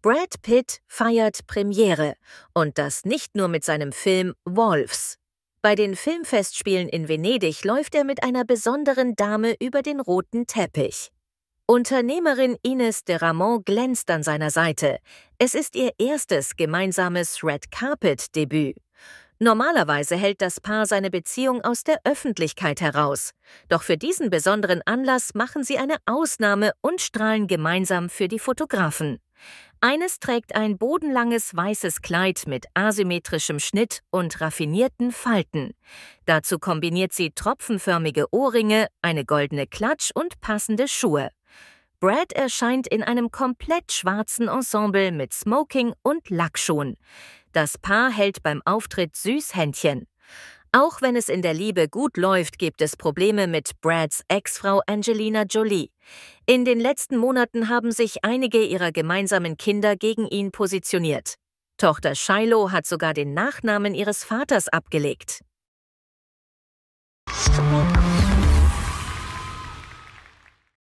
Brad Pitt feiert Premiere und das nicht nur mit seinem Film Wolves. Bei den Filmfestspielen in Venedig läuft er mit einer besonderen Dame über den roten Teppich. Unternehmerin Ines de Ramon glänzt an seiner Seite. Es ist ihr erstes gemeinsames Red Carpet Debüt. Normalerweise hält das Paar seine Beziehung aus der Öffentlichkeit heraus. Doch für diesen besonderen Anlass machen sie eine Ausnahme und strahlen gemeinsam für die Fotografen. Eines trägt ein bodenlanges weißes Kleid mit asymmetrischem Schnitt und raffinierten Falten. Dazu kombiniert sie tropfenförmige Ohrringe, eine goldene Klatsch und passende Schuhe. Brad erscheint in einem komplett schwarzen Ensemble mit Smoking und Lackschuhen. Das Paar hält beim Auftritt süß Händchen. Auch wenn es in der Liebe gut läuft, gibt es Probleme mit Brads Ex-Frau Angelina Jolie. In den letzten Monaten haben sich einige ihrer gemeinsamen Kinder gegen ihn positioniert. Tochter Shiloh hat sogar den Nachnamen ihres Vaters abgelegt.